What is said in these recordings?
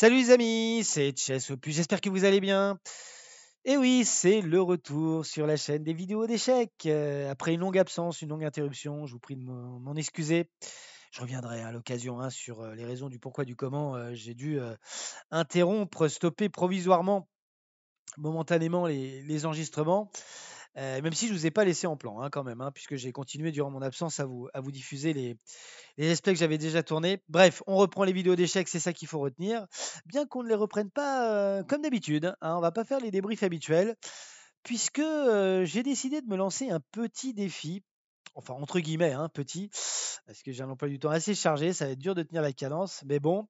Salut les amis, c'est Chess Opus, j'espère que vous allez bien. Et oui, c'est le retour sur la chaîne des vidéos d'échecs. Euh, après une longue absence, une longue interruption, je vous prie de m'en excuser. Je reviendrai à l'occasion hein, sur euh, les raisons du pourquoi, du comment. Euh, j'ai dû interrompre, stopper provisoirement, momentanément les enregistrements. Euh, même si je ne vous ai pas laissé en plan hein, quand même, hein, puisque j'ai continué durant mon absence à vous, diffuser les, aspects que j'avais déjà tournés. Bref, on reprend les vidéos d'échecs, c'est ça qu'il faut retenir. Bien qu'on ne les reprenne pas euh, comme d'habitude, hein, on va pas faire les débriefs habituels, puisque euh, j'ai décidé de me lancer un petit défi enfin entre guillemets, hein, petit, parce que j'ai un emploi du temps assez chargé, ça va être dur de tenir la cadence, mais bon.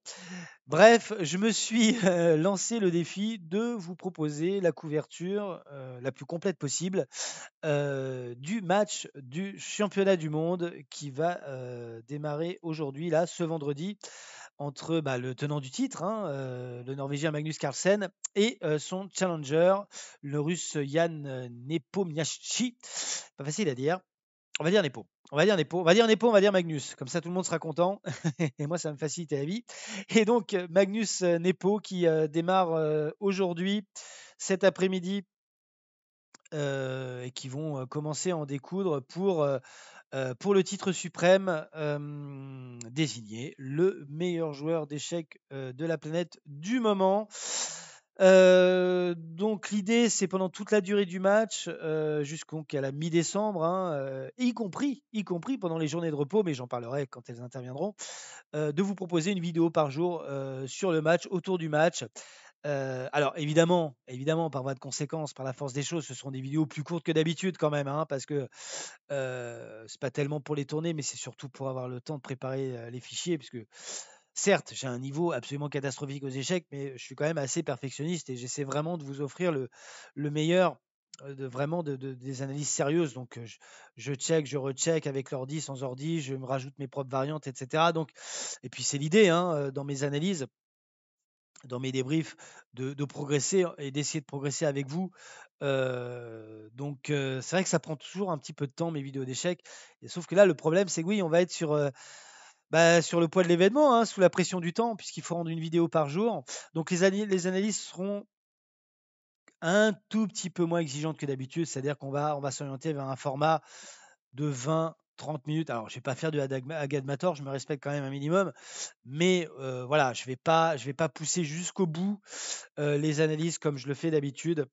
Bref, je me suis euh, lancé le défi de vous proposer la couverture euh, la plus complète possible euh, du match du championnat du monde qui va démarrer aujourd'hui, là, ce vendredi, entre bah, le tenant du titre, hein, le Norvégien Magnus Carlsen, et son challenger, le Russe Jan Nepomniachtchi. Pas facile à dire on va dire Nepo. On va dire Nepo, on va dire on va dire Magnus. Comme ça, tout le monde sera content. et moi, ça me facilite la vie. Et donc, euh, Magnus euh, Nepo qui euh, démarre aujourd'hui, cet après-midi, et qui vont commencer à en découdre pour, pour le titre suprême, désigné le meilleur joueur d'échecs de la planète du moment. Euh, donc l'idée, c'est pendant toute la durée du match, euh, jusqu'à la mi-décembre, hein, euh, y compris, y compris pendant les journées de repos, mais j'en parlerai quand elles interviendront, de vous proposer une vidéo par jour sur le match, autour du match. alors évidemment, évidemment, par voie de conséquence, par la force des choses, ce seront des vidéos plus courtes que d'habitude quand même, hein, parce que c'est pas tellement pour les tourner, mais c'est surtout pour avoir le temps de préparer les fichiers, puisque certes, j'ai un niveau absolument catastrophique aux échecs, mais je suis quand même assez perfectionniste et j'essaie vraiment de vous offrir le, meilleur vraiment des analyses sérieuses. Donc, je, check, je recheck avec l'ordi, sans ordi, je me rajoute mes propres variantes, etc. Donc, et puis, c'est l'idée hein, dans mes analyses, dans mes débriefs, de, progresser et d'essayer de progresser avec vous. donc, c'est vrai que ça prend toujours un petit peu de temps, mes vidéos d'échecs. Sauf que là, le problème, c'est que oui, on va être sur. Bah, sur le poids de l'événement, hein, sous la pression du temps, puisqu'il faut rendre une vidéo par jour. Donc les, analyses seront un tout petit peu moins exigeantes que d'habitude, c'est-à-dire qu'on va, s'orienter vers un format de 20 30 minutes. Alors, je ne vais pas faire du Agadmator, je me respecte quand même un minimum, mais euh, voilà, je vais vais pas pousser jusqu'au bout euh, les analyses comme je le fais d'habitude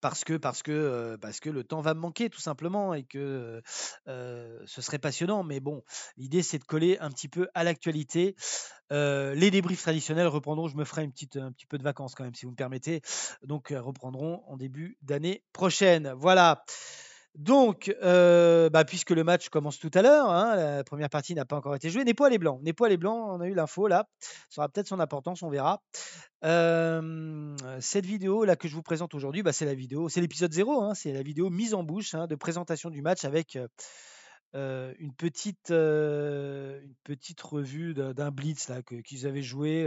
parce que parce que euh, parce que le temps va me manquer tout simplement et que euh, ce serait passionnant mais bon l'idée c'est de coller un petit peu à l'actualité euh, les débriefs traditionnels reprendront je me ferai une petite un petit peu de vacances quand même si vous me permettez donc reprendront en début d'année prochaine voilà donc, euh, bah, puisque le match commence tout à l'heure, hein, la première partie n'a pas encore été jouée. les blancs, Blanc. pas les blancs. on a eu l'info là. Ça aura peut-être son importance, on verra. Euh, cette vidéo là que je vous présente aujourd'hui, bah, c'est la vidéo, c'est l'épisode 0, hein, c'est la vidéo mise en bouche hein, de présentation du match avec euh, une, petite, une petite revue d'un, blitz là, qu'ils avaient joué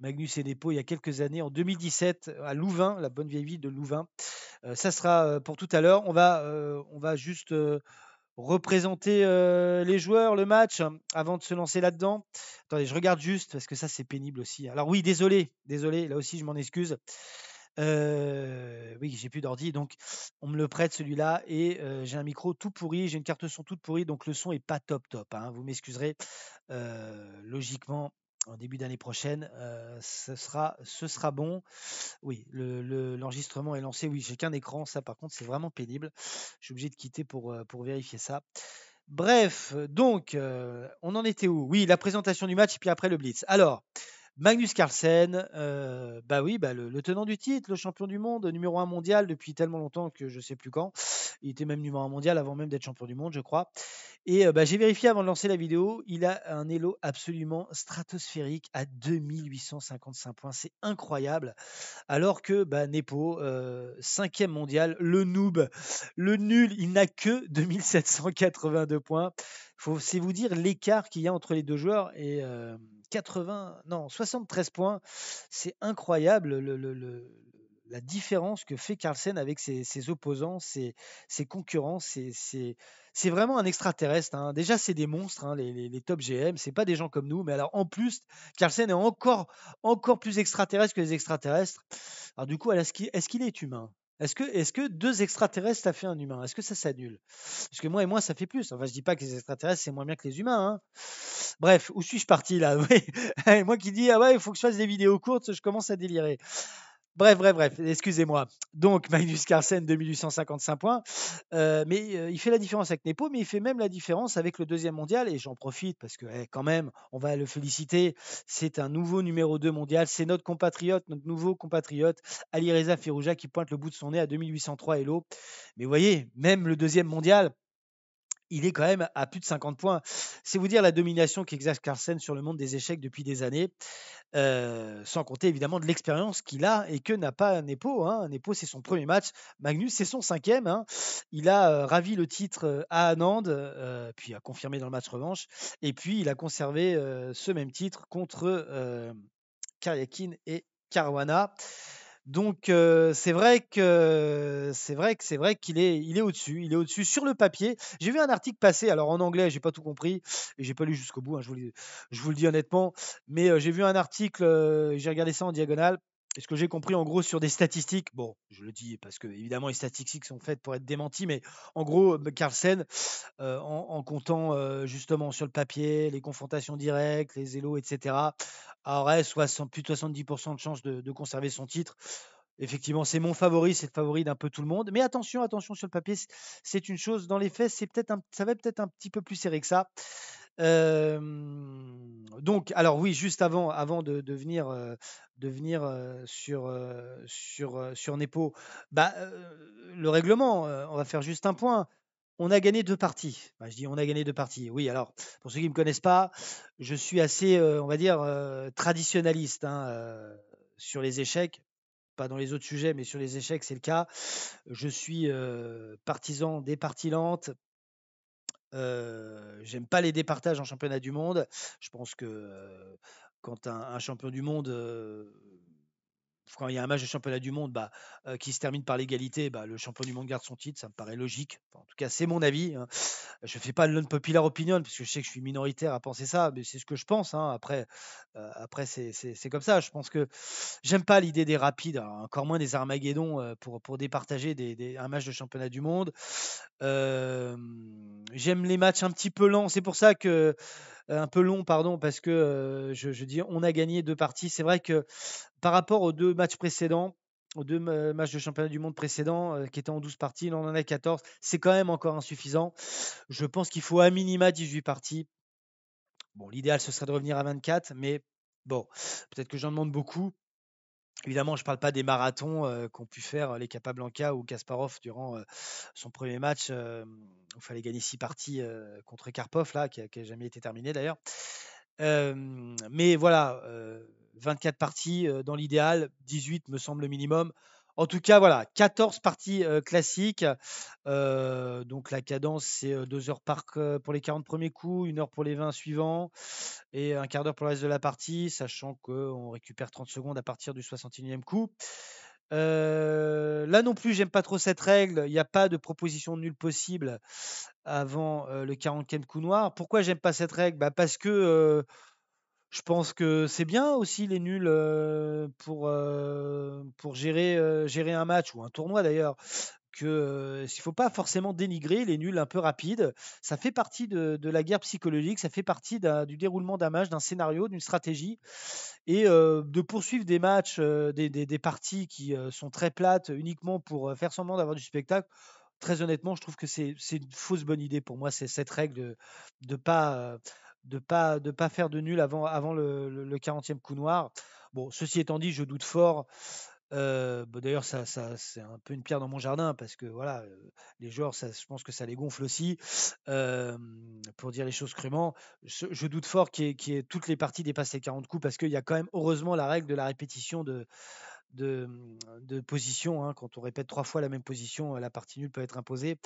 Magnus et Nepo il y a quelques années, en 2017, à Louvain, la bonne vieille ville de Louvain. Euh, ça sera euh, pour tout à l'heure. On, va, euh, on va juste représenter les joueurs, le match, avant de se lancer là-dedans. Attendez, je regarde juste, parce que ça, c'est pénible aussi. Alors oui, désolé, désolé, là aussi, je m'en excuse. oui, j'ai plus d'ordi, donc on me le prête celui-là et j'ai un micro tout pourri, j'ai une carte son toute pourrie, donc le son est pas top top. Hein. vous m'excuserez. logiquement, en début d'année prochaine. Euh, ce, sera, ce sera bon. Oui, l'enregistrement le, est lancé. Oui, j'ai qu'un écran. Ça, par contre, c'est vraiment pénible. Je suis obligé de quitter pour, euh, pour vérifier ça. Bref, donc, euh, on en était où Oui, la présentation du match, et puis après le blitz. Alors, Magnus Carlsen, euh, bah oui, bah le, le, tenant du titre, le champion du monde, numéro un mondial depuis tellement longtemps que je sais plus quand. Il était même numéro un mondial avant même d'être champion du monde, je crois. Et euh, bah, j'ai vérifié avant de lancer la vidéo, il a un Elo absolument stratosphérique à 2855 points. C'est incroyable. Alors que bah, Nepo, euh, cinquième mondial, le noob, le nul, il n'a que 2782 points. Faut, c'est vous dire l'écart qu'il y a entre les deux joueurs. Et. Euh, 80, non, 73 points. C'est incroyable le, la différence que fait Carlsen avec ses, opposants, ses, concurrents. C'est vraiment un extraterrestre. Hein. Déjà, c'est des monstres, hein, les, les, top GM. C'est pas des gens comme nous. Mais alors, en plus, Carlsen est encore, encore plus extraterrestre que les extraterrestres. Alors, du coup, est-ce qu'il est humain est-ce que, est que deux extraterrestres, ça fait un humain Est-ce que ça s'annule Parce que moi et moi, ça fait plus. Enfin, je dis pas que les extraterrestres, c'est moins bien que les humains. Hein. Bref, où suis-je parti là Moi qui dis, ah ouais, il faut que je fasse des vidéos courtes, je commence à délirer. Bref, bref, bref, excusez-moi. Donc, Magnus Carlsen, 2855 points. Euh, mais euh, il fait la différence avec Nepo, mais il fait même la différence avec le deuxième mondial. Et j'en profite parce que, eh, quand même, on va le féliciter. C'est un nouveau numéro 2 mondial. C'est notre compatriote, notre nouveau compatriote, Ali Reza Firouja, qui pointe le bout de son nez à 2803 Elo. Mais vous voyez, même le deuxième mondial, il est quand même à plus de 50 points. C'est vous dire la domination qu'exerce Carlsen sur le monde des échecs depuis des années, euh, sans compter évidemment de l'expérience qu'il a et que n'a pas Nepo. Hein. Nepo, c'est son premier match. Magnus, c'est son cinquième. Hein. Il a euh, ravi le titre euh, à Anand, puis a confirmé dans le match revanche. Et puis, il a conservé ce même titre contre Karyakin et Caruana. Donc euh, c'est vrai que c'est vrai que c'est vrai qu'il est il est au-dessus, il est au-dessus sur le papier. J'ai vu un article passer, alors en anglais, j'ai pas tout compris et j'ai pas lu jusqu'au bout. Hein, je, vous le, je, vous le, dis honnêtement, mais euh, j'ai vu un article, euh, j'ai regardé ça en diagonale. Et ce que j'ai compris, en gros, sur des statistiques, bon, je le dis parce que évidemment les statistiques sont faites pour être démenties, mais en gros, euh, Carlsen, euh, en, comptant euh, justement sur le papier les confrontations directes, les élos, etc., aurait plus de 70% de chances de, conserver son titre. Effectivement, c'est mon favori, c'est le favori d'un peu tout le monde. Mais attention, attention sur le papier, c'est une chose. Dans les faits, c'est peut-être ça va peut-être un petit peu plus serré que ça donc, alors oui, juste avant, avant de, venir, de venir euh, euh, sur, euh, sur, sur Nepo, bah, le règlement, on va faire juste un point. On a gagné deux parties. Bah, je dis on a gagné deux parties. Oui, alors, pour ceux qui ne me connaissent pas, je suis assez, on va dire, traditionnaliste hein, sur les échecs pas dans les autres sujets, mais sur les échecs, c'est le cas. Je suis partisan des parties lentes, J'aime pas les départages en championnat du monde. Je pense que quand un, un champion du monde quand il y a un match de championnat du monde bah, euh, qui se termine par l'égalité, bah, le champion du monde garde son titre, ça me paraît logique. en tout cas, c'est mon avis. Hein. Je ne fais pas de non opinion, parce que je sais que je suis minoritaire à penser ça, mais c'est ce que je pense. Hein. Après, euh, après c'est comme ça. Je pense que j'aime pas l'idée des rapides, hein. encore moins des Armageddon euh, pour, pour départager des, un match de championnat du monde. j'aime les matchs un petit peu lents. C'est pour ça que un peu long, pardon, parce que je, dis on a gagné deux parties. C'est vrai que par rapport aux deux matchs précédents, aux deux matchs de championnat du monde précédents qui étaient en 12 parties, là on en a 14. C'est quand même encore insuffisant. Je pense qu'il faut à minima 18 parties. Bon, l'idéal ce serait de revenir à 24, mais bon, peut-être que j'en demande beaucoup. Évidemment, je ne parle pas des marathons euh, qu'ont pu faire euh, les Capablanca ou Kasparov durant euh, son premier match. il fallait gagner six parties contre Karpov, là, qui n'a jamais été terminé d'ailleurs. mais voilà, 24 parties dans l'idéal, 18 me semble le minimum. En tout cas, voilà, 14 parties euh, classiques. Euh, donc la cadence, c'est 2 euh, heures par, pour les 40 premiers coups, 1 heure pour les 20 suivants et un quart d'heure pour le reste de la partie, sachant qu'on récupère 30 secondes à partir du 61e coup. là non plus, j'aime pas trop cette règle. Il n'y a pas de proposition nulle possible avant le 40e coup noir. Pourquoi j'aime pas cette règle bah Parce que je pense que c'est bien aussi les nuls pour, pour gérer, gérer un match ou un tournoi d'ailleurs que ne faut pas forcément dénigrer les nuls un peu rapides. Ça fait partie de, de la guerre psychologique, ça fait partie du déroulement d'un match, d'un scénario, d'une stratégie. Et de poursuivre des matchs, des, des, des, parties qui sont très plates uniquement pour faire semblant d'avoir du spectacle, très honnêtement, je trouve que c'est une fausse bonne idée pour moi, c'est cette règle de ne pas de pas de pas faire de nul avant avant le, 40e coup noir. Bon, ceci étant dit, je doute fort. Euh, bah, d'ailleurs, ça, c'est un peu une pierre dans mon jardin parce que voilà, euh, les joueurs, ça, je pense que ça les gonfle aussi. pour dire les choses crûment, je, doute fort qu'il y, ait toutes les parties dépassent les 40 coups parce qu'il y a quand même heureusement la règle de la répétition de, Mmh, de, position. Hein, quand on répète trois fois la même position, euh, la partie nulle peut être imposée.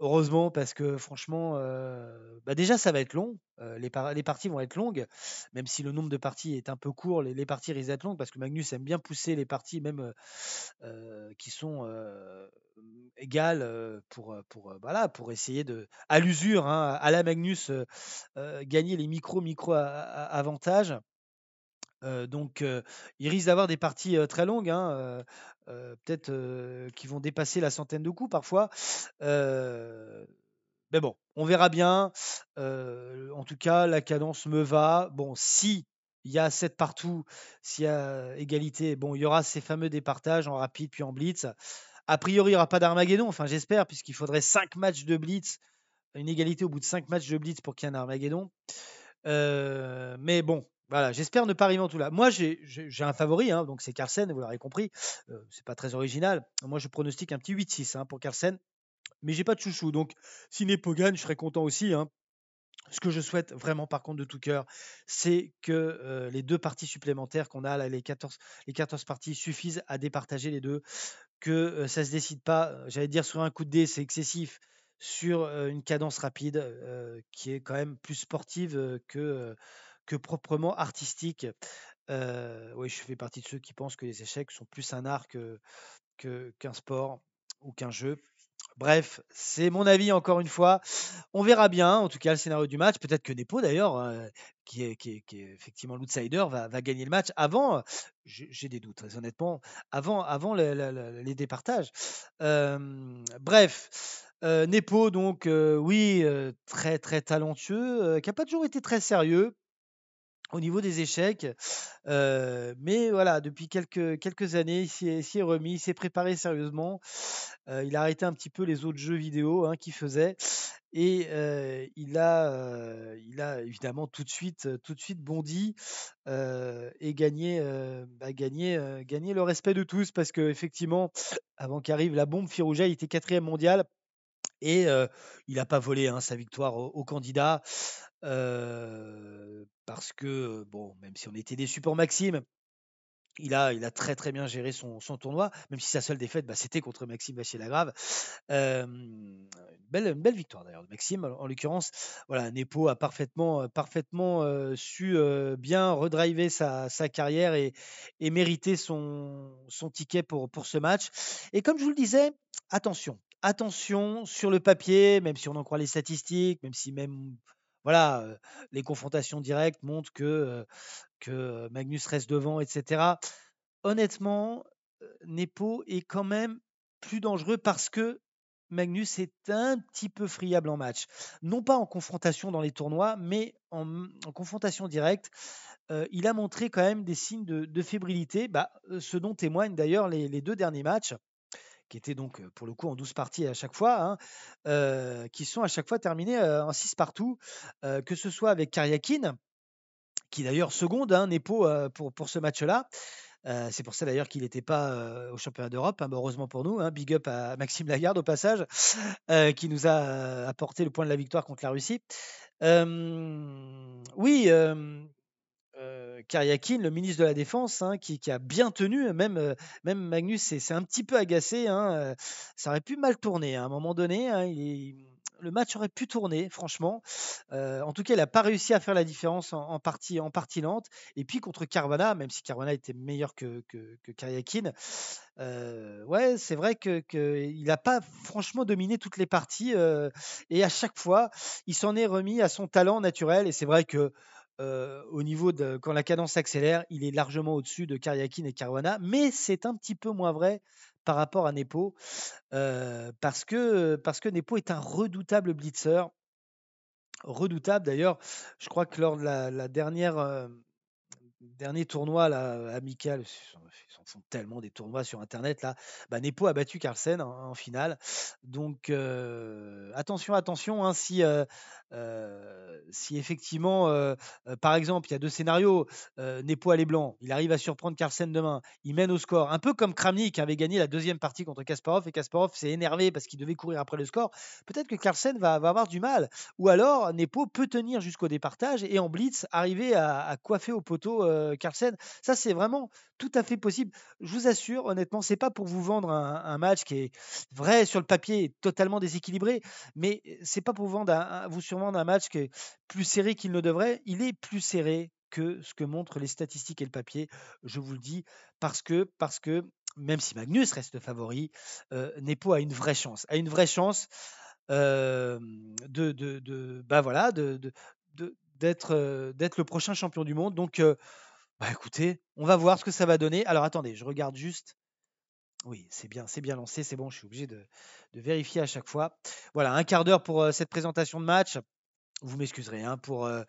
Heureusement, parce que franchement, euh, bah, déjà, ça va être long. Euh, les, parties vont être longues, même si le nombre de parties est un peu court, les, parties risquent d'être longues, parce que Magnus aime bien pousser les parties, même qui sont mmh, égales, pour, pour, pour essayer de, à l'usure, hein, à la Magnus, gagner les micro-micro-avantages donc, il risque d'avoir des parties très longues, hein, peut-être qui vont dépasser la centaine de coups parfois. mais bon, on verra bien. en tout cas, la cadence me va. Bon, si il y a 7 partout, s'il y a égalité, bon, il y aura ces fameux départages en rapide puis en blitz. A priori, il n'y aura pas d'Armageddon, enfin j'espère, puisqu'il faudrait 5 matchs de blitz, une égalité au bout de 5 matchs de blitz pour qu'il y ait un Armageddon. mais bon, voilà, j'espère ne pas arriver en tout là. Moi, j'ai un favori, hein, donc c'est Carlsen, vous l'aurez compris. Ce euh, c'est pas très original. Moi, je pronostique un petit 8-6 hein, pour Carlsen, mais j'ai pas de chouchou. Donc, si n'est gagné, je serais content aussi. Hein. Ce que je souhaite vraiment, par contre, de tout cœur, c'est que euh, les deux parties supplémentaires qu'on a, les, 14, les 14 parties, suffisent à départager les deux. Que ça euh, ça se décide pas, j'allais dire sur un coup de dé, c'est excessif sur une cadence rapide qui est quand même plus sportive que que proprement artistique. oui, je fais partie de ceux qui pensent que les échecs sont plus un art que, qu'un sport ou qu'un jeu. Bref, c'est mon avis encore une fois. On verra bien, en tout cas, le scénario du match. Peut-être que Nepo, d'ailleurs, euh, qui, est, qui, est, effectivement l'outsider, va, va gagner le match avant. J'ai des doutes, très honnêtement, avant, avant les départages. bref. Nepo, donc, oui, très, très talentueux, qui n'a pas toujours été très sérieux, au niveau des échecs. mais voilà, depuis quelques, quelques années, il s'y est, remis, il s'est préparé sérieusement. il a arrêté un petit peu les autres jeux vidéo hein, qu'il faisait. Et il, a, il a évidemment tout de suite, tout de suite bondi et gagné, bah, gagné, gagné le respect de tous parce que effectivement, avant qu'arrive la bombe, Firouja, il était quatrième mondial et il n'a pas volé hein, sa victoire au candidat parce que, bon, même si on était déçu pour Maxime, il a, il a très très bien géré son, tournoi, même si sa seule défaite, bah, c'était contre Maxime Vachier-Lagrave. Euh, une, belle, belle victoire d'ailleurs de Maxime, en, l'occurrence. Voilà, Nepo a parfaitement, parfaitement su bien redriver sa, carrière et, et mériter son, son ticket pour, pour ce match. Et comme je vous le disais, attention, attention sur le papier, même si on en croit les statistiques, même si même voilà, les confrontations directes montrent que, Magnus reste devant, etc. Honnêtement, Nepo est quand même plus dangereux parce que Magnus est un petit peu friable en match. Non pas en confrontation dans les tournois, mais en, mmh, confrontation directe. il a montré quand même des signes de, fébrilité, bah, ce dont témoignent d'ailleurs les, deux derniers matchs qui étaient donc pour le coup en 12 parties à chaque fois, hein, qui sont à chaque fois terminées en 6 partout, que ce soit avec Karyakin, qui d'ailleurs seconde, hein, Nepo, pour, pour ce match-là. c'est pour ça d'ailleurs qu'il n'était pas au championnat d'Europe, hein, bah, heureusement pour nous. Hein. big up à Maxime Lagarde au passage, qui nous a apporté le point de la victoire contre la Russie. oui, euh, le ministre de la Défense, hein, qui, a bien tenu. Euh, même, euh, même Magnus s'est un petit peu agacé. Hein, euh, ça aurait pu mal tourner hein, à un moment donné. le match aurait pu tourner, franchement. en tout cas, il n'a pas réussi à faire la différence en, partie, en partie lente. Et puis contre Carvana, même si Carvana était meilleur que, que, ouais, c'est vrai qu'il n'a pas franchement dominé toutes les parties. et à chaque fois, il s'en est remis à son talent naturel. Et c'est vrai que euh, au niveau de quand la cadence s'accélère, il est largement au-dessus de Karyakin et Caruana, mais c'est un petit peu moins vrai par rapport à Nepo, euh, parce, que, parce que Nepo est un redoutable blitzer. Redoutable d'ailleurs, je crois que lors de la, dernière. Euh, dernier tournoi là, amical, on font tellement des tournois sur Internet là. Bah, Nepo a battu Carlsen hein, en, finale. Donc euh, attention, attention, hein, si, euh, euh, si effectivement, par exemple, il y a deux scénarios, Nepo a les blancs, il arrive à surprendre Carlsen demain, il mène au score, un peu comme Kramnik avait gagné la deuxième partie contre Kasparov et Kasparov s'est énervé parce qu'il devait courir après le score. Peut-être que Carlsen va, avoir du mal. Ou alors Nepo peut tenir jusqu'au départage et en blitz arriver à, à coiffer au poteau Carlsen. Ça c'est vraiment tout à fait possible. Je vous assure, honnêtement, c'est pas pour vous vendre un, match qui est vrai sur le papier, totalement déséquilibré, mais c'est pas pour vous, vendre un, vous survendre un match qui est plus serré qu'il ne devrait. Il est plus serré que ce que montrent les statistiques et le papier. Je vous le dis parce que parce que même si Magnus reste favori, Nepo a une vraie chance, a une vraie chance de, de, de bah, voilà de, d'être d'être le prochain champion du monde. Donc bah écoutez, on va voir ce que ça va donner. Alors attendez, je regarde juste. Oui, c'est bien, c'est bien lancé, c'est bon, je suis obligé de, vérifier à chaque fois. Voilà, un quart d'heure pour euh, cette présentation de match. Vous m'excuserez hein, pour, euh,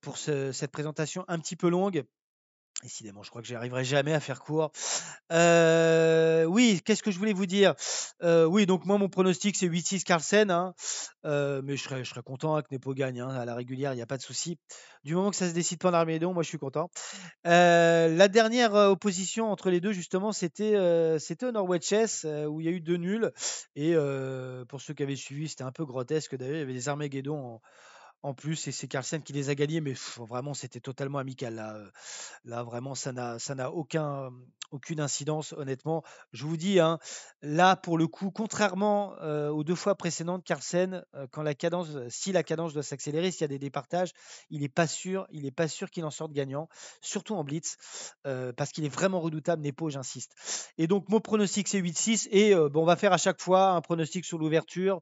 pour cette présentation un petit peu longue. Décidément, je crois que j'arriverai jamais à faire court. Euh, oui, qu'est-ce que je voulais vous dire euh, Oui, donc moi, mon pronostic, c'est 8-6 Carlsen. Hein. Euh, mais je serais, content que Nepo gagne. Hein, à la régulière, il n'y a pas de souci. Du moment que ça se décide pas en armée moi, je suis content. la dernière opposition entre les deux, justement, c'était c'était au Norway Chess, où il y a eu deux nuls. Et pour ceux qui avaient suivi, c'était un peu grotesque. D'ailleurs, il y avait des armées en en plus, et c'est Carlsen qui les a gagnés, mais vraiment, c'était totalement amical. Là, euh, là vraiment, ça n'a aucun, aucune incidence, honnêtement. Je vous dis, hein, là, pour le coup, contrairement euh, aux deux fois précédentes, Carlsen, euh, quand la cadence, si la cadence doit s'accélérer, s'il y a des départages, il n'est pas sûr, il n'est pas sûr qu'il en sorte gagnant, surtout en blitz, parce qu'il est vraiment redoutable, Nepo, j'insiste. Et donc, mon pronostic, c'est 8-6, et bon, on va faire à chaque fois un pronostic sur l'ouverture.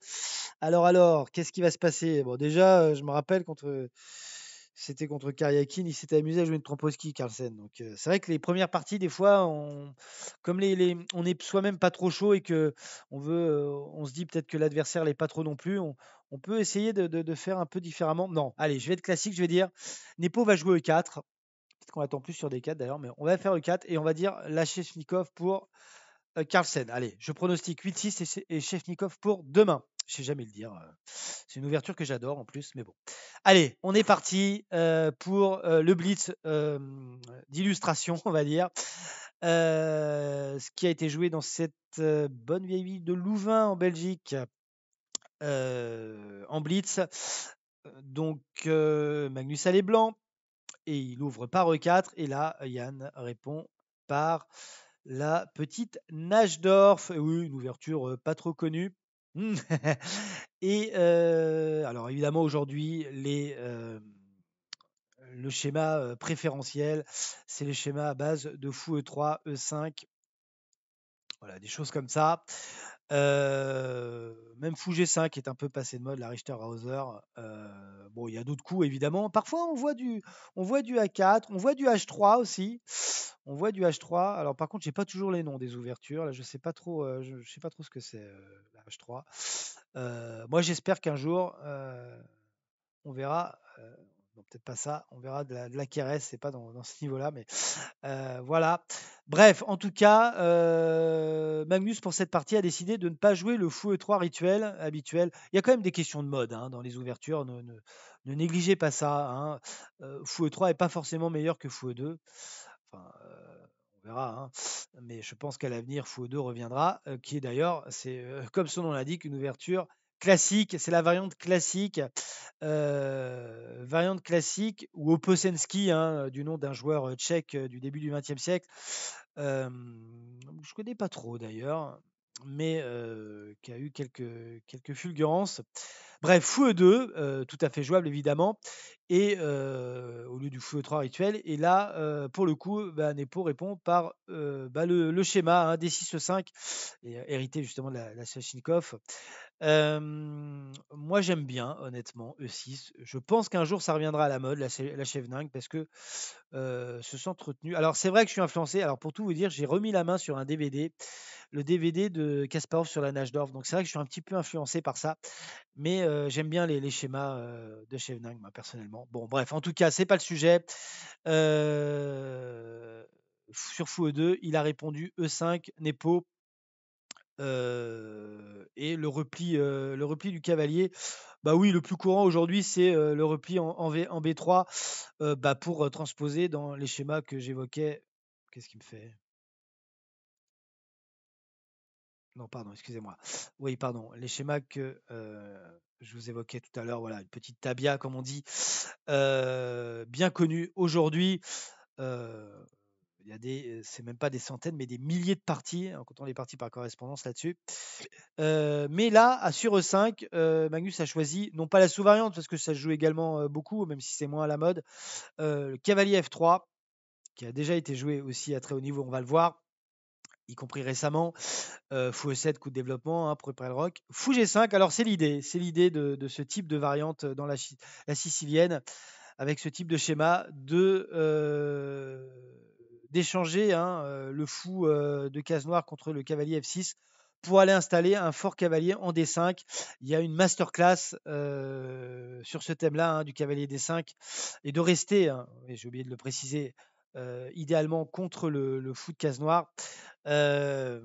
Alors, alors, qu'est-ce qui va se passer Bon, déjà, je me rappelle contre c'était contre Karyakin, il s'était amusé à jouer une Tramposki, Carlsen. Donc c'est vrai que les premières parties, des fois, on, comme les, on est soi-même pas trop chaud et que on veut, on se dit peut-être que l'adversaire l'est pas trop non plus, on, peut essayer de, faire un peu différemment. Non, allez, je vais être classique, je vais dire, Nepo va jouer E4, peut-être qu'on attend plus sur D4 d'ailleurs, mais on va faire E4 et on va dire lâcher Chefnikov pour Carlsen. Allez, je pronostique 8-6 et Chefnikov pour demain. Je sais jamais le dire. Euh. C'est une ouverture que j'adore en plus, mais bon. Allez, on est parti euh, pour euh, le blitz d'illustration, on va dire. ce qui a été joué dans cette bonne vieille ville de Louvain en Belgique. en blitz, donc Magnus allait blanc et il ouvre par E4 et là Yann répond par la petite Najdorf. Oui, une ouverture pas trop connue. Mmh. Et alors évidemment aujourd'hui les le schéma préférentiel, c'est le schéma à base de fou E3, E5, voilà, des choses comme ça. même Fou G5 est un peu passé de mode, la Richter Hauser. bon, il y a d'autres coups évidemment. Parfois, on voit, du, on voit du A4, on voit du H3 aussi. On voit du H3. Alors, par contre, j'ai pas toujours les noms des ouvertures. Là, je sais pas trop, je, je, sais pas trop ce que c'est. 3. Euh, moi, j'espère qu'un jour, euh, on verra, euh, peut-être pas ça, on verra de la, de c'est pas dans, ce niveau-là, mais voilà. Bref, en tout cas, Magnus, pour cette partie, a décidé de ne pas jouer le fou E3 rituel habituel. Il y a quand même des questions de mode hein, dans les ouvertures, ne, négligez pas ça. Hein. fou E3 est pas forcément meilleur que fou E2 on verra. Hein. Mais je pense qu'à l'avenir, 2 reviendra, euh, qui est d'ailleurs, c'est euh, comme son nom l'indique, une ouverture classique. C'est la variante classique, euh, variante classique ou Oposensky, hein, du nom d'un joueur tchèque du début du XXe siècle. je ne connais pas trop d'ailleurs mais qui a eu quelques, quelques fulgurances. Bref, fou e 2 tout à fait jouable évidemment, et au lieu du fou e 3 rituel. Et là, pour le coup, bah, Nepo répond par bah, le, schéma hein, D6-5, hérité justement de la, la moi, j'aime bien, honnêtement, E6. Je pense qu'un jour, ça reviendra à la mode, la, la Chevening, parce que ce se sont Alors, c'est vrai que je suis influencé. Alors, pour tout vous dire, j'ai remis la main sur un DVD, le DVD de Kasparov sur la nage Donc, c'est vrai que je suis un petit peu influencé par ça. Mais j'aime bien les, schémas de Chevening, moi, personnellement. Bon, bref, en tout cas, c'est pas le sujet. sur Fou E2, il a répondu E5, Nepo. Euh, et le repli, euh, le repli du cavalier, bah oui, le plus courant aujourd'hui, c'est euh, le repli en, en B3 bah pour transposer dans les schémas que j'évoquais. Qu'est-ce qui me fait Non, pardon, excusez-moi. Oui, pardon, les schémas que je vous évoquais tout à l'heure, voilà, une petite tabia, comme on dit, bien connue aujourd'hui il y a des, c'est même pas des centaines, mais des milliers de parties, en hein, comptant les parties par correspondance là-dessus. mais là, à sur E5, Magnus a choisi, non pas la sous-variante, parce que ça se joue également beaucoup, même si c'est moins à la mode, le cavalier F3, qui a déjà été joué aussi à très haut niveau, on va le voir, y compris récemment, fou Fou e 7 coup de développement hein, pour le rock. Fou G5, alors c'est l'idée, c'est l'idée de, ce type de variante dans la, sicilienne, avec ce type de schéma de d'échanger hein, euh, le fou euh, de case noire contre le cavalier F6 pour aller installer un fort cavalier en D5. Il y a une masterclass euh, sur ce thème-là hein, du cavalier D5 et de rester, hein, et j'ai oublié de le préciser, idéalement contre le, fou de case noire. Euh,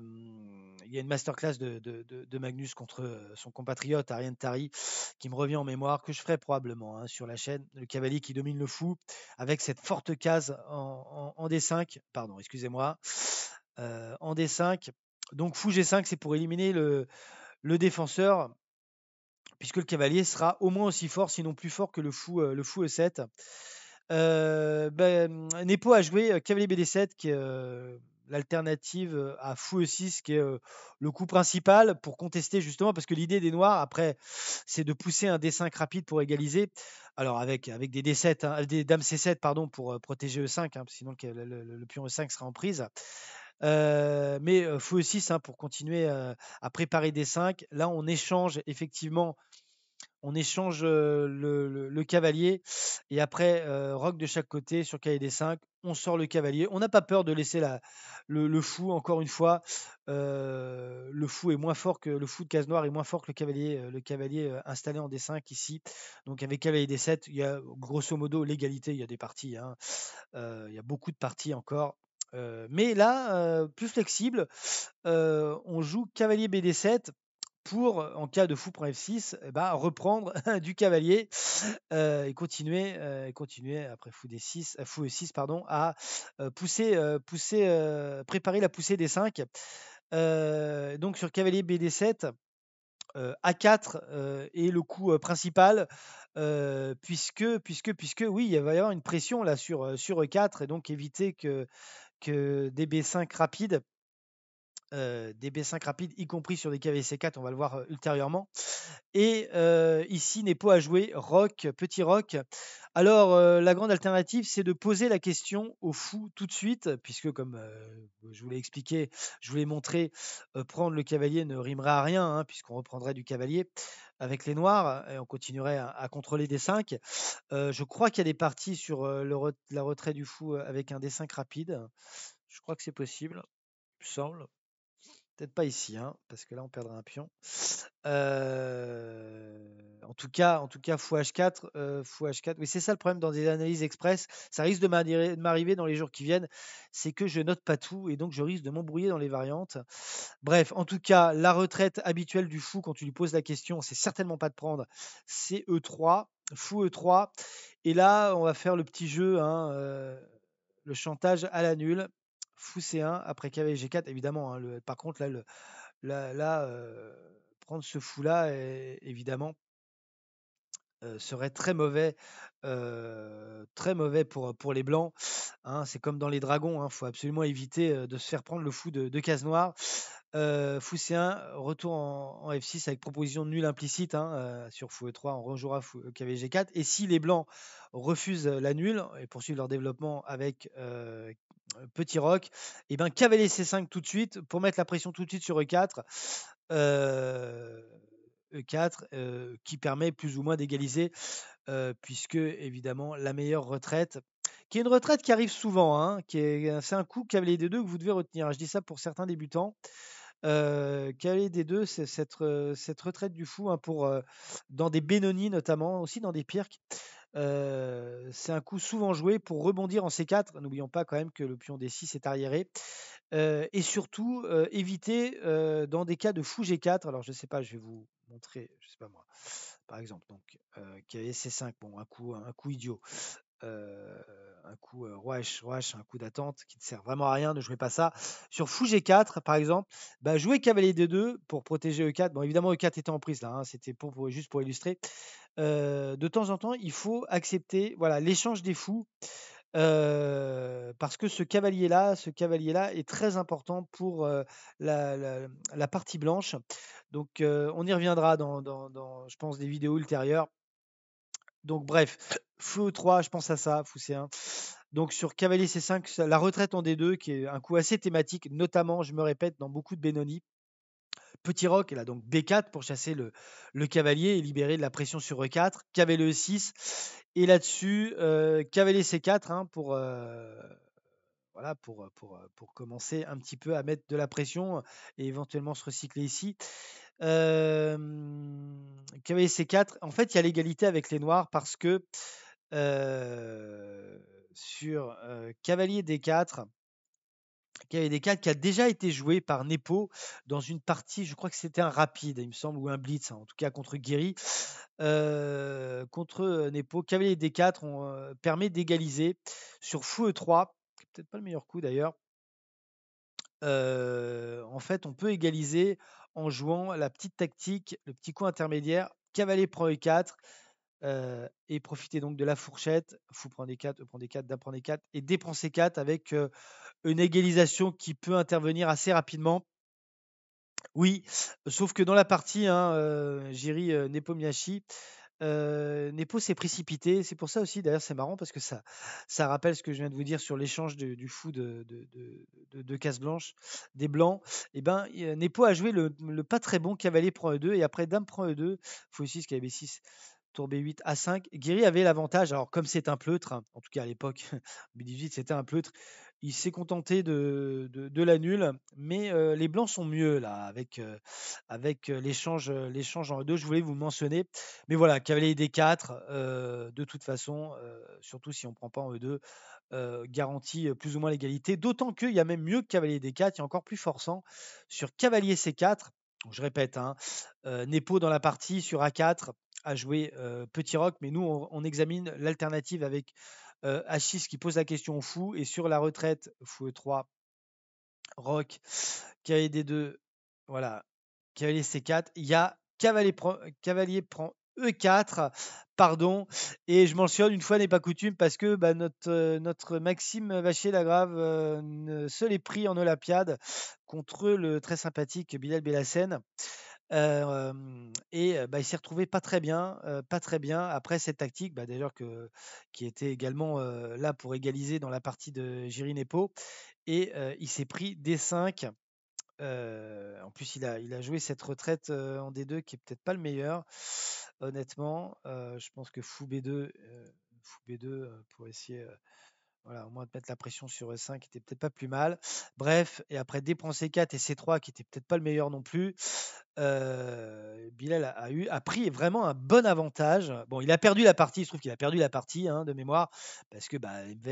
il y a une masterclass de, de, Magnus contre euh, son compatriote Ariane Tari qui me revient en mémoire, que je ferai probablement hein, sur la chaîne. Le cavalier qui domine le fou avec cette forte case en, D5, pardon, excusez-moi, euh, en D5. Donc fou G5, c'est pour éliminer le, défenseur puisque le cavalier sera au moins aussi fort, sinon plus fort que le fou, euh, le fou E7. ben, Nepo a joué cavalier BD7 qui, l'alternative euh, à Fou 6 e qui est euh, le coup principal pour contester justement parce que l'idée des noirs après c'est de pousser un D5 rapide pour égaliser alors avec, avec des D7 hein, des dames C7 pardon pour euh, protéger E5 hein, sinon le, pion E5 sera en prise mais Fou 6 e hein, pour continuer à préparer D5 là on échange effectivement on échange le, cavalier et après rock de chaque côté sur des 5 on sort le cavalier. On n'a pas peur de laisser le, fou, encore une fois. le fou est moins fort que le fou de case noire est moins fort que le cavalier, le cavalier installé en D5 ici. Donc avec cavalier D7, il y a grosso modo l'égalité, il y a des parties. Hein, il y a beaucoup de parties encore. mais là, plus flexible, on joue cavalier BD7 pour, euh, en cas de fou F6, eh ben, reprendre du cavalier euh, et continuer, euh, continuer après fou D6, fou E6 pardon, à pousser, pousser préparer la poussée des 5. donc sur cavalier BD7, a4 est le coup principal, puisque, puisque, puisque, oui, il va y avoir une pression là sur, sur E4, et donc éviter que, que des B5 rapides euh, des B5 rapides, y compris sur des KVC4, on va le voir euh, ultérieurement. Et euh, ici, Nepo a joué Rock, Petit Rock. Alors, la grande alternative, c'est de poser la question au fou tout de suite, puisque comme je vous l'ai expliqué, je vous l'ai montré, prendre le cavalier ne rimerait à rien, hein, puisqu'on reprendrait du cavalier avec les noirs et on continuerait à, contrôler des 5. je crois qu'il y a des parties sur la retrait du fou avec un D5 rapide. Je crois que c'est possible, semble. Peut-être pas ici, hein, parce que là on perdrait un pion. Euh, en tout cas, en tout cas, h 4 fou H4. Oui, c'est ça le problème dans des analyses express. Ça risque de m'arriver dans les jours qui viennent, c'est que je note pas tout et donc je risque de m'embrouiller dans les variantes. Bref, en tout cas, la retraite habituelle du fou quand tu lui poses la question, c'est certainement pas de prendre e 3 fou E3. Et là, on va faire le petit jeu, hein, euh, le chantage à la nulle fou C1 après kvg 4 évidemment. Hein, par contre, là, euh, prendre ce fou-là, évidemment, euh, serait très mauvais, euh, très mauvais pour, pour les Blancs. Hein. c'est comme dans les Dragons, il hein. faut absolument éviter euh, de se faire prendre le fou de, de case noire. C1, retour en, F6 avec proposition nulle implicite hein, sur Fou E3, on rejouera Fou, KVG4. Et si les Blancs refusent la nulle et poursuivent leur développement avec Petit rock et eh bien cavalier C5 tout de suite pour mettre la pression tout de suite sur E4. Euh, 4 e qui permet plus ou moins d'égaliser, puisque évidemment la meilleure retraite, qui est une retraite qui arrive souvent, hein, c'est un coup cavalier des deux que vous devez retenir. Je dis ça pour certains débutants. Euh, cavalier des deux, c'est cette, retraite du fou hein, pour, dans des Benoni notamment, aussi dans des Pirques. c'est un coup souvent joué pour rebondir en C4. N'oublions pas quand même que le pion D6 est arriéré. et surtout, éviter dans des cas de fou G4. Alors, je ne sais pas, je vais vous montrer, je sais pas moi, par exemple, donc euh, qui avait C5, bon, un coup, un, coup idiot, euh, un coup euh, roi, un coup d'attente qui ne sert vraiment à rien, ne jouez pas ça. Sur fou G4, par exemple, bah, cavalier D2 pour protéger E4. Bon, évidemment, E4 était en prise là, hein, c'était pour, juste pour illustrer. Euh, de temps en temps, il faut accepter voilà l'échange des fous parce que ce cavalier-là, ce cavalier-là est très important pour la, partie blanche. Donc on y reviendra dans, je pense, des vidéos ultérieures. Donc bref, Fou 3, je pense à ça, Fou C1. Donc sur Cavalier C5, la retraite en D2, qui est un coup assez thématique, notamment, je me répète, dans beaucoup de Benoni. Petit Roc, elle a donc B4 pour chasser le, cavalier et libérer de la pression sur E4. Cavalier E6. Et là-dessus, cavalier euh, C4 hein, pour, euh, voilà, pour, euh, pour, commencer un petit peu à mettre de la pression et éventuellement se recycler ici. cavalier C4. En fait, il y a l'égalité avec les noirs parce que sur cavalier D4, Cavalier d avait des qui a déjà été joué par Nepo dans une partie, je crois que c'était un rapide, il me semble, ou un blitz, hein, en tout cas contre Guiri, euh, contre euh, Nepo, Cavalier D4 euh, permet d'égaliser sur Fou E3, qui peut-être pas le meilleur coup d'ailleurs. en fait, on peut égaliser en jouant la petite tactique, le petit coup intermédiaire, Cavalier prend E4, et profiter donc de la fourchette. Fou prend des 4, E prend des 4, Dame prend des 4 et ses 4 avec une égalisation qui peut intervenir assez rapidement. Oui, sauf que dans la partie, hein, euh, Nepo Miyashi, Nepo s'est précipité. C'est pour ça aussi, d'ailleurs, c'est marrant parce que ça, ça rappelle ce que je viens de vous dire sur l'échange du fou de, de, de, Casse-Blanche, des Blancs. Et eh ben, Nepo a joué le, le, pas très bon cavalier prend E2 et après Dame prend E2, fou 6, cavalier 6 tour B8 A5. Guiri avait l'avantage, alors comme c'est un pleutre, hein, en tout cas à l'époque, B18 c'était un pleutre, il s'est contenté de, de, la nulle, mais euh, les blancs sont mieux là avec, euh, avec euh, l'échange, l'échange en E2, je voulais vous mentionner. Mais voilà, cavalier D4, de toute façon, surtout si on ne prend pas en E2, garantit plus ou moins l'égalité, d'autant qu'il y a même mieux que cavalier D4, il y a encore plus forçant sur cavalier C4 je répète, hein, Nepo dans la partie sur A4 a joué Petit Rock, mais nous, on, examine l'alternative avec H6 qui pose la question au fou, et sur la retraite, fou E3, Rock, Cavalier D2, voilà, Cavalier C4, il y a Cavalier, Cavalier prend E4 pardon. Et je mentionne une fois n'est pas coutume parce que bah, notre, euh, notre Maxime Vachier-Lagrave euh, se l'est pris en Olympiade contre le très sympathique Bilal Bellassène. Euh, et bah, il s'est retrouvé pas très bien, pas très bien après cette tactique, bah, d'ailleurs qui était également là pour égaliser dans la partie de Jiri Nepo, et il s'est pris D5 euh, en plus, il a, joué cette retraite euh, en D2 qui est peut-être pas le meilleur. Honnêtement, euh, je pense que Fou B2, pour essayer au moins de mettre la pression sur E5 qui était peut-être pas plus mal. Bref, et après D prend C4 et C3 qui était peut-être pas le meilleur non plus. Euh, Bilal a, eu, a pris vraiment un bon avantage. Bon, il a perdu la partie, il se trouve qu'il a perdu la partie hein, de mémoire, parce que bah,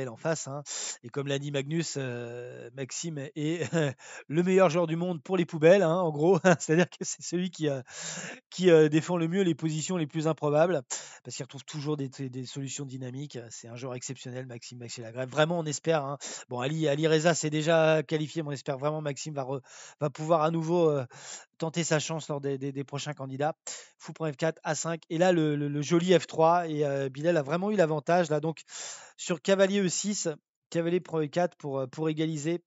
en face, hein, et comme l'a dit Magnus, euh, Maxime est le meilleur joueur du monde pour les poubelles, hein, en gros, c'est-à-dire que c'est celui qui, euh, défend le mieux les positions les plus improbables, parce qu'il retrouve toujours des, solutions dynamiques. C'est un joueur exceptionnel, Maxime Maxime Vraiment, on espère. Bon, Ali, Reza s'est déjà qualifié, mais on espère vraiment Maxime va, va pouvoir à nouveau tenter sa chance lors des, prochains candidats. Fou F4, A5, et là le, joli F3, et euh, Bilal a vraiment eu l'avantage, là donc sur cavalier E6, cavalier prend E4 pour, euh, pour égaliser,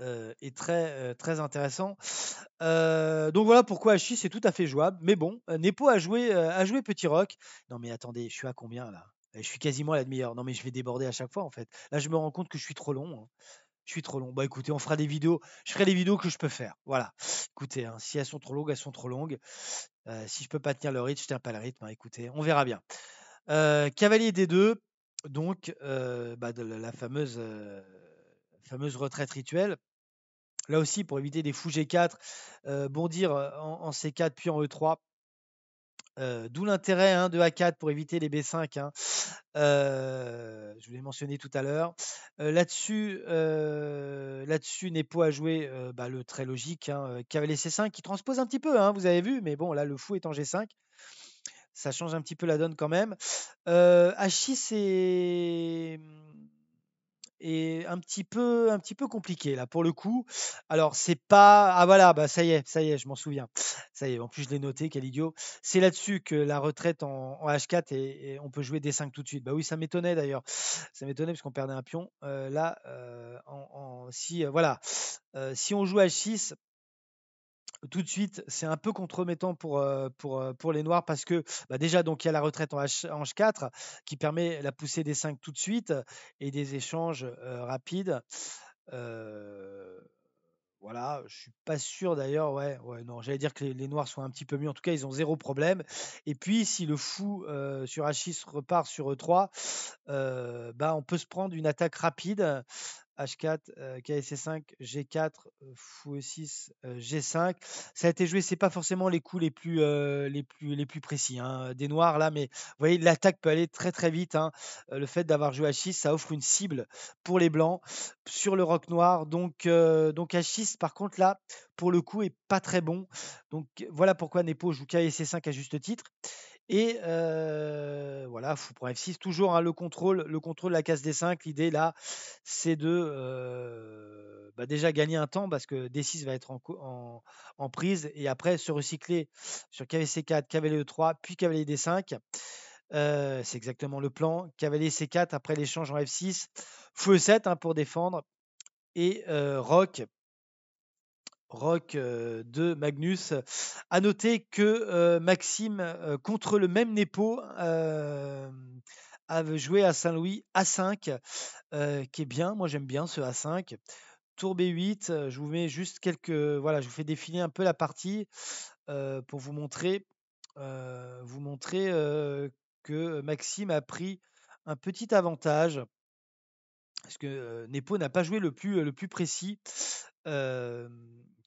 euh, est très, très intéressant. donc voilà pourquoi H6 c'est tout à fait jouable. Mais bon, Nepo a joué, a joué Petit Rock. Non mais attendez, je suis à combien là Je suis quasiment à la demi-heure. Non mais je vais déborder à chaque fois en fait. Là, je me rends compte que je suis trop long. Hein. Je suis trop long. Bah écoutez, on fera des vidéos. Je ferai des vidéos que je peux faire. Voilà. Écoutez, hein, si elles sont trop longues, elles sont trop longues. Euh, si je peux pas tenir le rythme, je tiens pas le rythme. Hein, écoutez, on verra bien. Euh, Cavalier des deux, donc euh, bah, de la fameuse, fameuse retraite rituelle. Là aussi, pour éviter des fou G4, bondir en, C4 puis en E3, euh, d'où l'intérêt hein, de A4 pour éviter les B5. Hein. Euh, je vous l'ai mentionné tout à l'heure. Euh, là-dessus, là-dessus, Nepo a joué bah, le très logique hein, cavalier C5 qui transpose un petit peu. Hein, vous avez vu, mais bon, là le fou est en G5. Ça change un petit peu la donne quand même. H6 et est un petit peu, un petit peu compliqué là pour le coup. Alors c'est pas, ah voilà, bah ça y est, ça y est, je m'en souviens. Ça y est, en plus je l'ai noté, quel idiot. C'est là-dessus que la retraite en, H4 et, on peut jouer D5 tout de suite. Bah oui, ça m'étonnait d'ailleurs, ça m'étonnait parce qu'on perdait un pion. Euh, là, euh, en, en, si euh, voilà, si on joue H6, tout de suite, c'est un peu contremettant pour, euh, pour, euh, pour les Noirs parce que bah, déjà, donc il y a la retraite en H4 qui permet la poussée des 5 tout de suite et des échanges euh, rapides. voilà, je suis pas sûr d'ailleurs, ouais, ouais, non, j'allais dire que les, Noirs sont un petit peu mieux, en tout cas, ils ont zéro problème. Et puis, si le fou sur H6 repart sur E3, bah, on peut se prendre une attaque rapide H4, KSC5, G4, FOU6, G5. Ça a été joué, c'est pas forcément les coups les plus, euh, les plus, précis hein, euh, des noirs là, mais vous voyez, l'attaque peut aller très très vite. Hein. Euh, le fait d'avoir joué H6, ça offre une cible pour les blancs sur le roc noir. Donc, donc H6, par contre là, pour le coup, est pas très bon. Donc voilà pourquoi Nepo joue KSC5 à juste titre. Et voilà, fou pour F6, toujours hein, le contrôle, le contrôle de la case D5. L'idée là, c'est de bah, déjà gagner un temps parce que D6 va être en, prise et après se recycler sur KVC4, cavalier E3, puis cavalier D5. c'est exactement le plan. Cavalier C4 après l'échange en F6, e 7 pour défendre et roc rock euh, de Magnus. À noter que euh, Maxime, euh, contre le même Nepo, avait joué à Saint-Louis A5, qui est bien. Moi, j'aime bien ce A5. Tour B8, je vous mets juste quelques. Voilà, je vous fais défiler un peu la partie pour vous montrer, vous montrer que Maxime a pris un petit avantage. Parce que Nepo n'a pas joué le plus, le plus précis.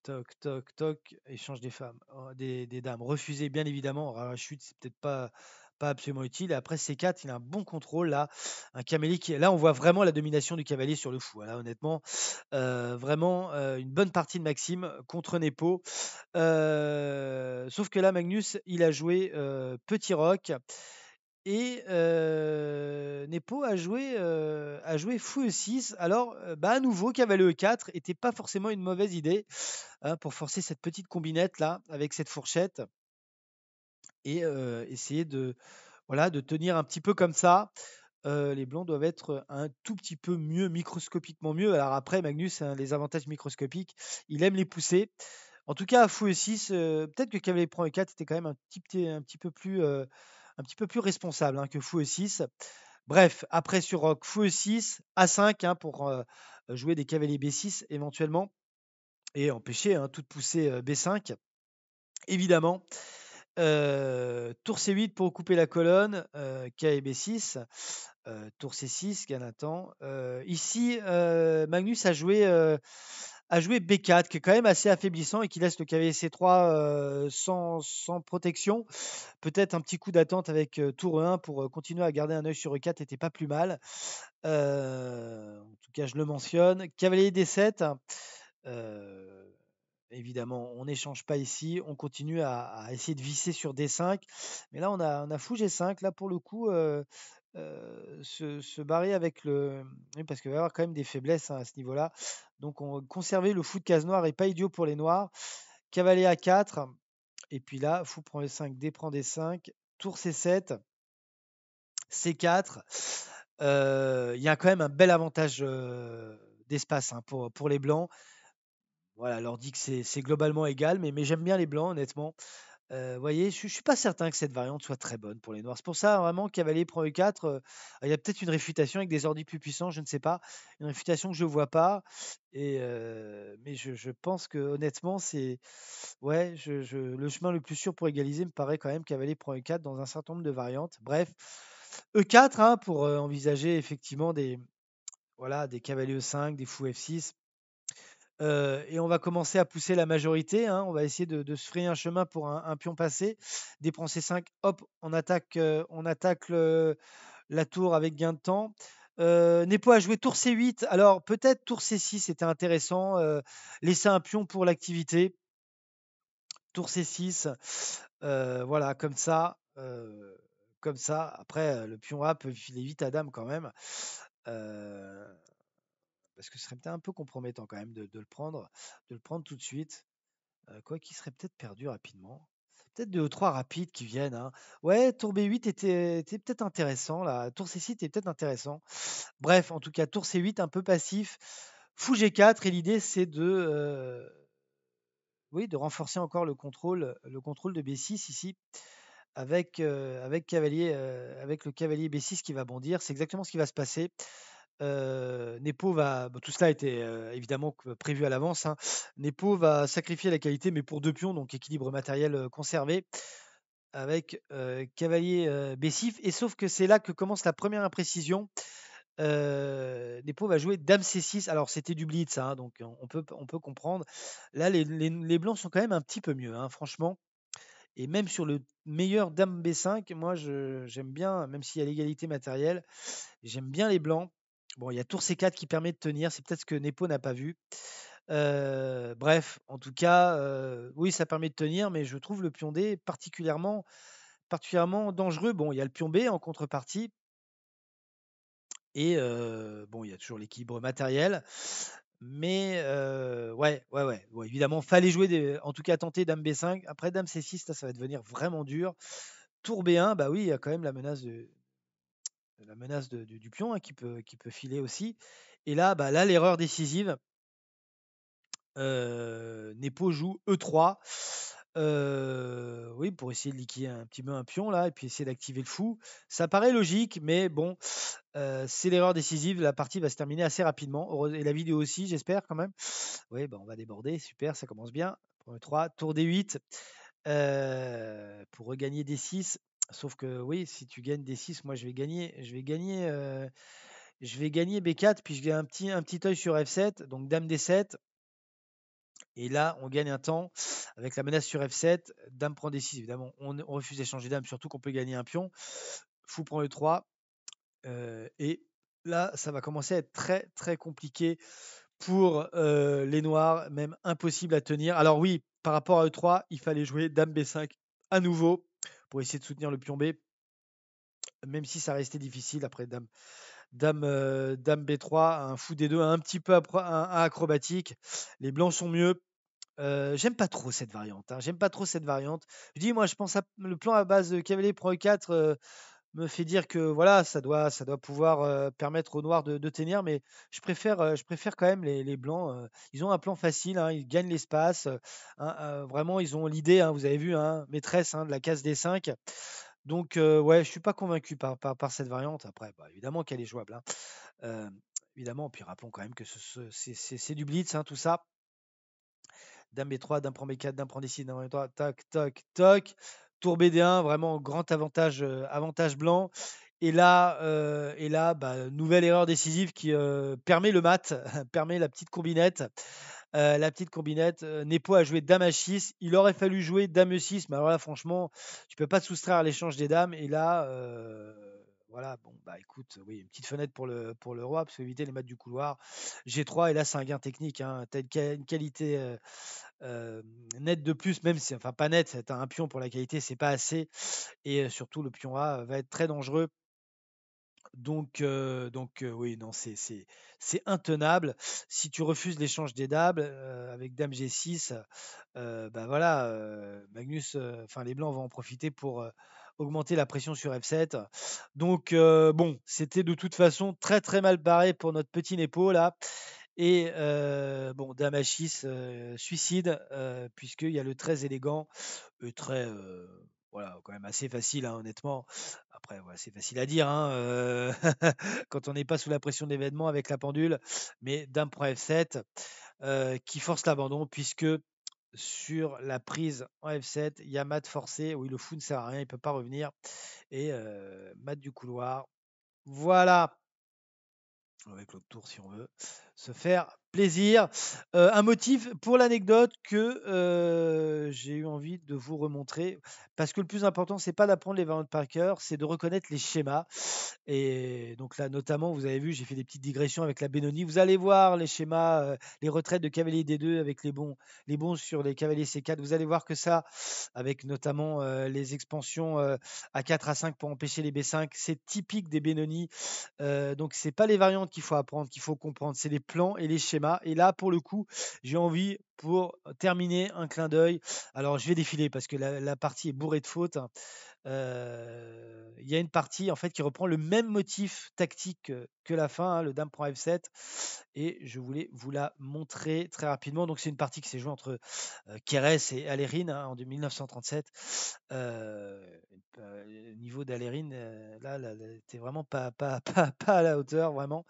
Toc, toc, toc, échange des femmes, oh, des, dames. Refusé, bien évidemment. Alors, la chute, c'est peut-être pas, pas absolument utile. après C4, il a un bon contrôle là. Un cavalier Là, on voit vraiment la domination du cavalier sur le fou. Hein, là, honnêtement, euh, vraiment euh, une bonne partie de Maxime contre Nepo. Euh, sauf que là, Magnus, il a joué petit roc. Et Nepo a joué, euh, a joué fou 6. Alors, bah, à nouveau, cavalier E4 n'était pas forcément une mauvaise idée hein, pour forcer cette petite combinette là avec cette fourchette et essayer de, voilà, de tenir un petit peu comme ça. les blancs doivent être un tout petit peu mieux, microscopiquement mieux. Alors après, Magnus, les avantages microscopiques, il aime les pousser. En tout cas, à fou 6, peut-être que cavalier prend E4 était quand même un un petit peu plus un petit peu plus responsable hein, que Fou E6. Bref, après sur Rock, euh, Fou E6, A5 hein, pour euh, jouer des cavaliers B6 éventuellement et empêcher hein, toute poussée euh, B5, évidemment. tour C8 pour couper la colonne, K et B6, tour C6, Ganatan. ici, Magnus a joué à jouer B4, qui est quand même assez affaiblissant et qui laisse le cavalier c 3 euh, sans, protection. Peut-être un petit coup d'attente avec euh, tour 1 pour euh, continuer à garder un œil sur E4 n'était pas plus mal. en tout cas, je le mentionne. Cavalier D7. Évidemment, on n'échange pas ici, on continue à, essayer de visser sur D5. Mais là, on a, on a fou G5. Là, pour le coup, euh, se, barrer avec le. Oui, parce qu'il va y avoir quand même des faiblesses hein, à ce niveau-là. Donc, on, conserver le fou de case noire et pas idiot pour les noirs. cavalier à 4. Et puis là, fou prend les 5, D prend des 5. Tour C7. C4. Euh, il y a quand même un bel avantage euh, d'espace hein, pour, pour les blancs. Voilà, leur dit que c'est globalement égal, mais, mais j'aime bien les blancs, honnêtement. Vous voyez, je ne suis pas certain que cette variante soit très bonne pour les noirs. C'est pour ça vraiment cavalier prend e4. il y a peut-être une réfutation avec des ordis plus puissants, je ne sais pas. Une réfutation que je ne vois pas. Et, mais je, pense que honnêtement, c'est ouais, le chemin le plus sûr pour égaliser me paraît quand même cavalier prend e4 dans un certain nombre de variantes. Bref, E4 hein, pour envisager effectivement des, voilà, des cavaliers E5, des fous F6. Euh, et on va commencer à pousser la majorité. Hein. On va essayer de, se frayer un chemin pour un, pion passé. Déprendre C5, hop, on attaque, euh, on attaque euh, la tour avec gain de temps. Euh, Nepo a joué tour C8. Alors peut-être tour C6 c'était intéressant. laisser un pion pour l'activité. Tour C6. voilà, comme ça. comme ça. Après, le pion A peut filer vite à dame quand même. Euh, parce que ce serait peut-être un peu compromettant quand même de, le prendre, de le prendre tout de suite. Euh, quoi qu'il serait peut-être perdu rapidement. Peut-être deux ou trois rapides qui viennent. Hein. Ouais, tour B8 était, peut-être intéressant. Tour C6 était peut-être intéressant. Bref, en tout cas, tour C8 un peu passif. Fou G4 et l'idée c'est de, euh, oui, de renforcer encore le contrôle, le contrôle de B6 ici avec, euh, avec, cavalier, avec le cavalier B6 qui va bondir. C'est exactement ce qui va se passer. Nepo va, tout cela était évidemment prévu à l'avance. Hein. Nepo va sacrifier la qualité, mais pour deux pions, donc équilibre matériel conservé avec cavalier Cavalier Bessif. Et sauf que c'est là que commence la première imprécision. Nepo va jouer Dame C6. Alors c'était du blitz, hein, donc on peut, on peut comprendre. Là, les, blancs sont quand même un petit peu mieux, hein, franchement. Et même sur le meilleur Dame B5, moi j'aime bien, même s'il y a l'égalité matérielle, j'aime bien les blancs. Bon, il y a tour C4 qui permet de tenir, c'est peut-être ce que Nepo n'a pas vu. bref, en tout cas, oui, ça permet de tenir, mais je trouve le pion D particulièrement, particulièrement dangereux. Bon, il y a le pion B en contrepartie. Et bon, il y a toujours l'équilibre matériel. Mais ouais, ouais, ouais, ouais, Évidemment, fallait jouer, des, en tout cas tenter Dame B5. Après Dame C6, ça va devenir vraiment dur. Tour B1, bah oui, il y a quand même la menace de, la menace du, pion hein, qui, peut, filer aussi. Et là, bah, là l'erreur décisive. Euh, Nepo joue E3. Euh, oui, pour essayer de liquider un petit peu un pion là et puis essayer d'activer le fou. Ça paraît logique, mais bon, euh, c'est l'erreur décisive. La partie va se terminer assez rapidement. Et la vidéo aussi, j'espère quand même. Oui, bah, on va déborder. Super, ça commence bien. Pour 3, tour D8. pour regagner des 6 Sauf que oui, si tu gagnes des 6, moi je vais gagner, je vais gagner, euh, je vais gagner B4, puis je gagne un petit, un petit œil sur F7, donc Dame D7. Et là, on gagne un temps avec la menace sur F7. Dame prend D6, évidemment. On, refuse d'échanger Dame, surtout qu'on peut gagner un pion. Fou prend e 3. Euh, et là, ça va commencer à être très, très compliqué pour euh, les Noirs, même impossible à tenir. Alors oui, par rapport à E3, il fallait jouer Dame B5 à nouveau pour essayer de soutenir le pion B, même si ça restait difficile après Dame, Dame, euh, Dame B3, un fou des deux, un petit peu acrobatique. Les blancs sont mieux. Euh, j'aime pas trop cette variante. Hein. J'aime pas trop cette variante. Je dis, moi, je pense à le plan à base de cavalier pro 4 me fait dire que voilà, ça doit, ça doit pouvoir euh, permettre aux Noirs de, tenir, mais je préfère, euh, je préfère quand même les, Blancs. Euh, ils ont un plan facile, hein, ils gagnent l'espace. vraiment, ils ont l'idée, hein, vous avez vu, hein, maîtresse de la case des 5. Donc, ouais, je suis pas convaincu par, par, cette variante. Après, bah, évidemment qu'elle est jouable. évidemment, puis rappelons quand même que c'est ce, c'est du blitz, tout ça. Dame B3, d'un prend B4, dame prend D6, dame prend 3 Toc, toc, toc Tour BD1, vraiment grand avantage, euh, avantage blanc. Et là, euh, et là bah, nouvelle erreur décisive qui euh, permet le mat, permet la petite combinette. la petite combinette. Nepo a joué Dame à 6. Il aurait fallu jouer Dame 6, e mais alors là, franchement, tu peux pas soustraire à l'échange des dames. Et là, voilà, bon, bah écoute, oui, une petite fenêtre pour le, pour le roi, parce éviter les maths du couloir. G3, et là, c'est un gain technique. Hein, tu une, qualité euh, euh, nette de plus, même si, enfin, pas nette, tu un pion pour la qualité, c'est pas assez. Et euh, surtout, le pion A va être très dangereux. Donc, donc oui, non, c'est intenable. Si tu refuses l'échange des dames avec Dame G6, bah voilà, Magnus, enfin les Blancs vont en profiter pour augmenter la pression sur F7. Donc euh, bon, c'était de toute façon très très mal barré pour notre petit Nepo là. Et euh, bon, Damachis euh, suicide suicide, puisqu'il y a le très élégant, le très voilà, quand même assez facile, hein, honnêtement. Après, voilà, c'est facile à dire hein, quand on n'est pas sous la pression d'événement avec la pendule, mais Dame prend F7 qui force l'abandon puisque sur la prise en F7. Il y a mat forcé, oui, le fou ne sert à rien, il ne peut pas revenir. Et mat du couloir. Voilà. Avec l'autre tour, si on veut. Se faire plaisir. Euh, un motif pour l'anecdote que euh, j'ai eu envie de vous remontrer, parce que le plus important, ce n'est pas d'apprendre les variantes par cœur, c'est de reconnaître les schémas. Et donc là, notamment, vous avez vu, j'ai fait des petites digressions avec la Benoni. Vous allez voir les schémas, euh, les retraites de cavalier D2 avec les bons, les bons sur les cavaliers C4. Vous allez voir que ça, avec notamment les expansions à 4 à 5 pour empêcher les B5, c'est typique des Benoni. donc ce n'est pas les variantes qu'il faut apprendre, qu'il faut comprendre, c'est les plans et les schémas. Et là, pour le coup, j'ai envie, pour terminer, un clin d'œil. Alors, je vais défiler parce que la partie est bourrée de fautes. Hein il y a une partie en fait qui reprend le même motif tactique que la fin, hein, le dame prend F7, et je voulais vous la montrer très rapidement. Donc c'est une partie qui s'est jouée entre Keres et Alérine hein, en 1937. Euh, le niveau d'Alerine, là, là, vraiment pas, pas, pas, pas, à la hauteur, vraiment.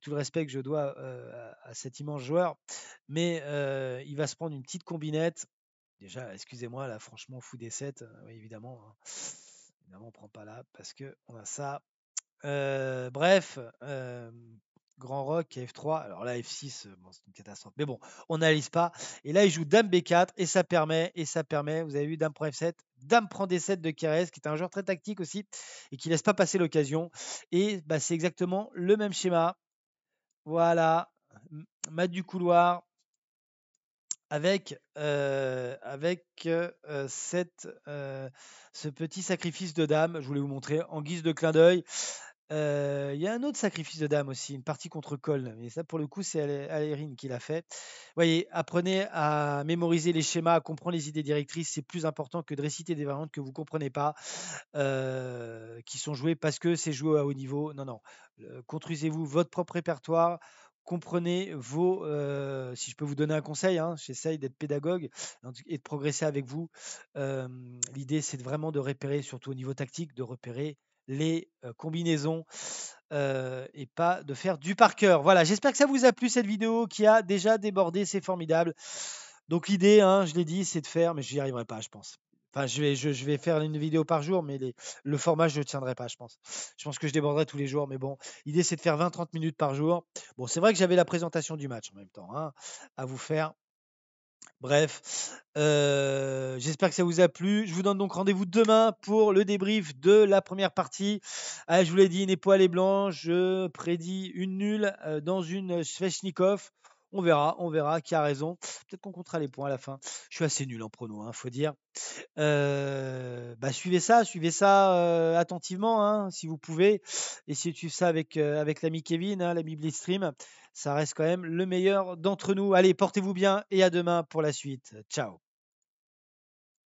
tout le respect que je dois à cet immense joueur, mais il va se prendre une petite combinette Déjà, excusez-moi, là, franchement, fou des 7, euh, oui, évidemment. Hein. Évidemment, on prend pas là parce que on a ça. Euh, bref, euh, Grand Rock, F3. Alors là, F6, c'est une catastrophe. Mais bon, on n'analyse pas. Et là, il joue Dame B4 et ça permet, et ça permet. Vous avez vu, Dame prend F7. Dame prend des 7 de keres, qui est un joueur très tactique aussi et qui laisse pas passer l'occasion. Et bah, c'est exactement le même schéma. Voilà. Mat du couloir, avec, euh, avec euh, euh, cette, ce petit sacrifice de dame. Je voulais vous montrer en guise de clin d'œil. Il y a un autre sacrifice de dame aussi, une partie contre Col. Mais ça, pour le coup, c'est Alérine qui l'a fait. Vous voyez, apprenez à mémoriser les schémas, à comprendre les idées directrices. C'est plus important que de réciter des variantes que vous ne comprenez pas, qui sont jouées parce que c'est joué à haut niveau. Non, non. Construisez-vous votre propre répertoire comprenez vos. Euh, si je peux vous donner un conseil, hein, j'essaye d'être pédagogue et de progresser avec vous. L'idée, c'est vraiment de repérer, surtout au niveau tactique, de repérer les euh, combinaisons euh, et pas de faire du par cœur. Voilà, j'espère que ça vous a plu cette vidéo qui a déjà débordé, c'est formidable. Donc l'idée, hein, je l'ai dit, c'est de faire, mais je n'y arriverai pas, je pense. Enfin, je vais, je, vais faire une vidéo par jour, mais le format, je ne tiendrai pas, je pense. Je pense que je déborderai tous les jours, mais bon, l'idée, c'est de faire 20-30 minutes par jour. Bon, c'est vrai que j'avais la présentation du match en même temps hein, à vous faire. Bref, euh, j'espère que ça vous a plu. Je vous donne donc rendez-vous demain pour le débrief de la première partie. Ah, je vous l'ai dit, une épaule et blancs, Je prédis une nulle euh, dans une Svechnikov. On verra, on verra qui a raison. Peut-être qu'on comptera les points à la fin. Je suis assez nul en prono, hein, faut dire. Euh, bah, suivez ça, suivez ça euh, attentivement hein, si vous pouvez. Et si de suivre ça avec, euh, avec l'ami Kevin, hein, l'ami Blitzstream. Ça reste quand même le meilleur d'entre nous. Allez, portez-vous bien et à demain pour la suite. Ciao.